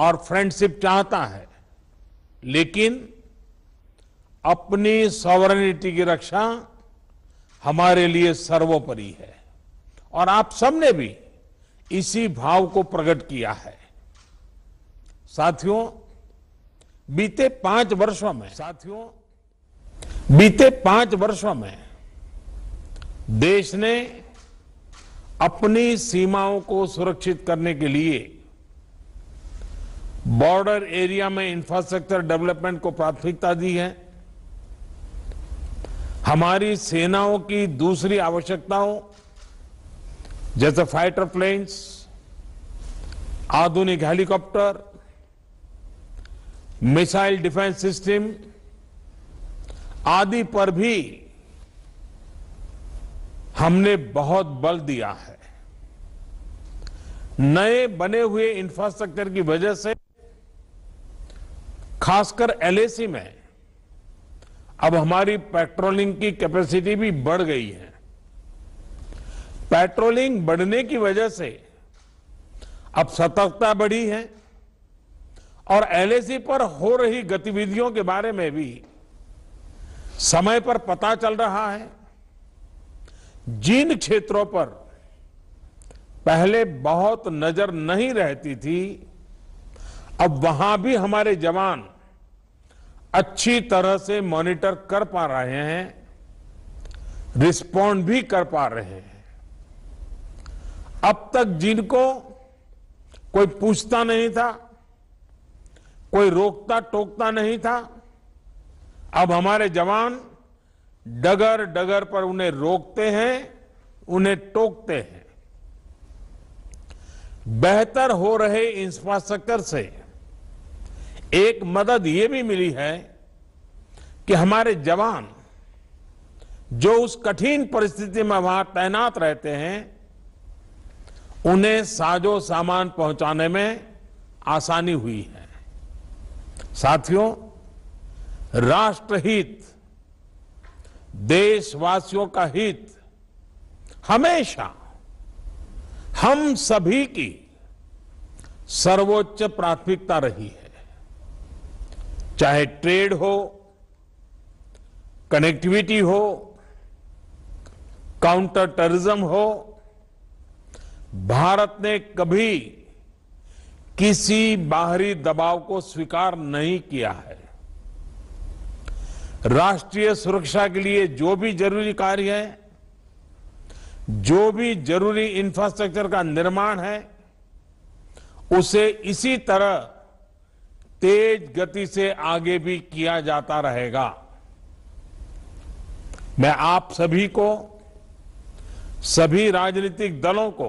और फ्रेंडशिप चाहता है लेकिन अपनी सॉवरनिटी की रक्षा हमारे लिए सर्वोपरि है और आप सबने भी इसी भाव को प्रकट किया है साथियों बीते पांच वर्षों में साथियों बीते पांच वर्षों में देश ने अपनी सीमाओं को सुरक्षित करने के लिए बॉर्डर एरिया में इंफ्रास्ट्रक्चर डेवलपमेंट को प्राथमिकता दी है हमारी सेनाओं की दूसरी आवश्यकताओं जैसे फाइटर प्लेन्स आधुनिक हेलीकॉप्टर मिसाइल डिफेंस सिस्टम आदि पर भी हमने बहुत बल दिया है नए बने हुए इंफ्रास्ट्रक्चर की वजह से खासकर एलएसी में अब हमारी पेट्रोलिंग की कैपेसिटी भी बढ़ गई है पेट्रोलिंग बढ़ने की वजह से अब सतर्कता बढ़ी है और एलएसी पर हो रही गतिविधियों के बारे में भी समय पर पता चल रहा है जिन क्षेत्रों पर पहले बहुत नजर नहीं रहती थी अब वहां भी हमारे जवान अच्छी तरह से मॉनिटर कर पा रहे हैं रिस्पॉन्ड भी कर पा रहे हैं अब तक जिनको कोई पूछता नहीं था कोई रोकता टोकता नहीं था अब हमारे जवान डगर डगर पर उन्हें रोकते हैं उन्हें टोकते हैं बेहतर हो रहे इंफ्रास्ट्रक्चर से एक मदद ये भी मिली है कि हमारे जवान जो उस कठिन परिस्थिति में वहां तैनात रहते हैं उन्हें साजो सामान पहुंचाने में आसानी हुई है साथियों राष्ट्रहित देशवासियों का हित हमेशा हम सभी की सर्वोच्च प्राथमिकता रही है चाहे ट्रेड हो कनेक्टिविटी हो काउंटर टेररिज्म हो भारत ने कभी किसी बाहरी दबाव को स्वीकार नहीं किया है राष्ट्रीय सुरक्षा के लिए जो भी जरूरी कार्य है जो भी जरूरी इंफ्रास्ट्रक्चर का निर्माण है उसे इसी तरह तेज गति से आगे भी किया जाता रहेगा मैं आप सभी को सभी राजनीतिक दलों को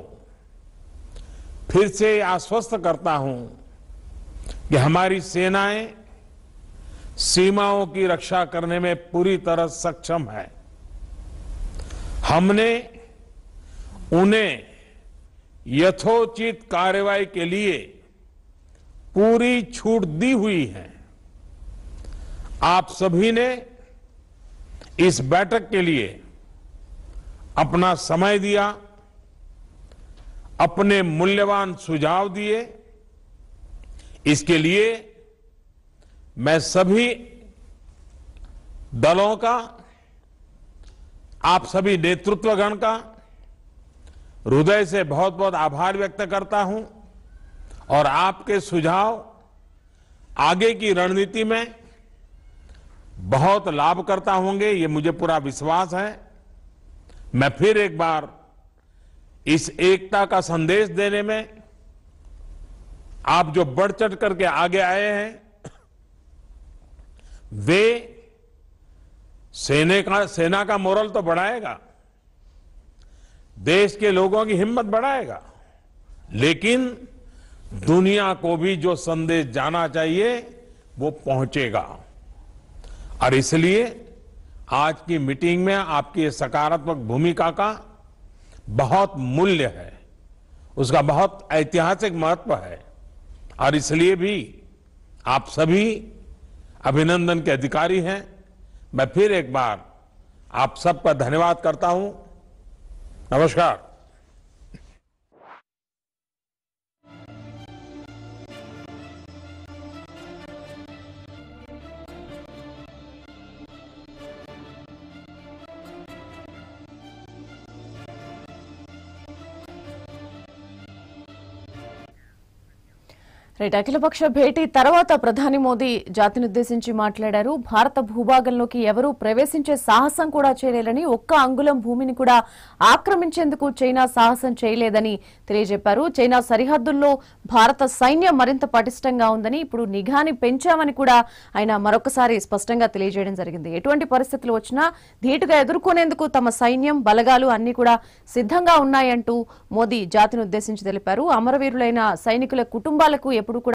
फिर से आश्वस्त करता हूं कि हमारी सेनाएं सीमाओं की रक्षा करने में पूरी तरह सक्षम है हमने उन्हें यथोचित कार्रवाई के लिए पूरी छूट दी हुई है आप सभी ने इस बैठक के लिए अपना समय दिया अपने मूल्यवान सुझाव दिए इसके लिए मैं सभी दलों का आप सभी नेतृत्वगण का हृदय से बहुत बहुत आभार व्यक्त करता हूं और आपके सुझाव आगे की रणनीति में बहुत लाभ करता होंगे ये मुझे पूरा विश्वास है मैं फिर एक बार इस एकता का संदेश देने में आप जो बढ़ चढ़ करके आगे आए हैं वे सेने का सेना का मोरल तो बढ़ाएगा देश के लोगों की हिम्मत बढ़ाएगा लेकिन दुनिया को भी जो संदेश जाना चाहिए वो पहुंचेगा और इसलिए आज की मीटिंग में आपकी सकारात्मक भूमिका का बहुत मूल्य है उसका बहुत ऐतिहासिक महत्व है और इसलिए भी आप सभी अभिनंदन के अधिकारी हैं मैं फिर एक बार आप सबका धन्यवाद करता हूं नमस्कार రైట్ అఖిలపక్ష భేటీ తర్వాత ప్రధాని మోదీ జాతినుద్దేశించి మాట్లాడారు భారత భూభాగంలోకి ఎవరూ ప్రవేశించే సాహసం కూడా చేయలేదని ఒక్క అంగుళం భూమిని కూడా ఆక్రమించేందుకు చైనా సాహసం చేయలేదని తెలియజెప్పారు చైనా సరిహద్దుల్లో భారత సైన్యం మరింత పటిష్టంగా ఉందని ఇప్పుడు నిఘాని పెంచామని కూడా ఆయన మరొకసారి స్పష్టంగా తెలియజేయడం జరిగింది ఎటువంటి పరిస్థితులు వచ్చినా ధీటుగా ఎదుర్కొనేందుకు తమ సైన్యం బలగాలు అన్ని కూడా సిద్ధంగా ఉన్నాయంటూ మోదీ జాతిని ఉద్దేశించి తెలిపారు అమరవీరులైన సైనికుల కుటుంబాలకు ఎప్పుడు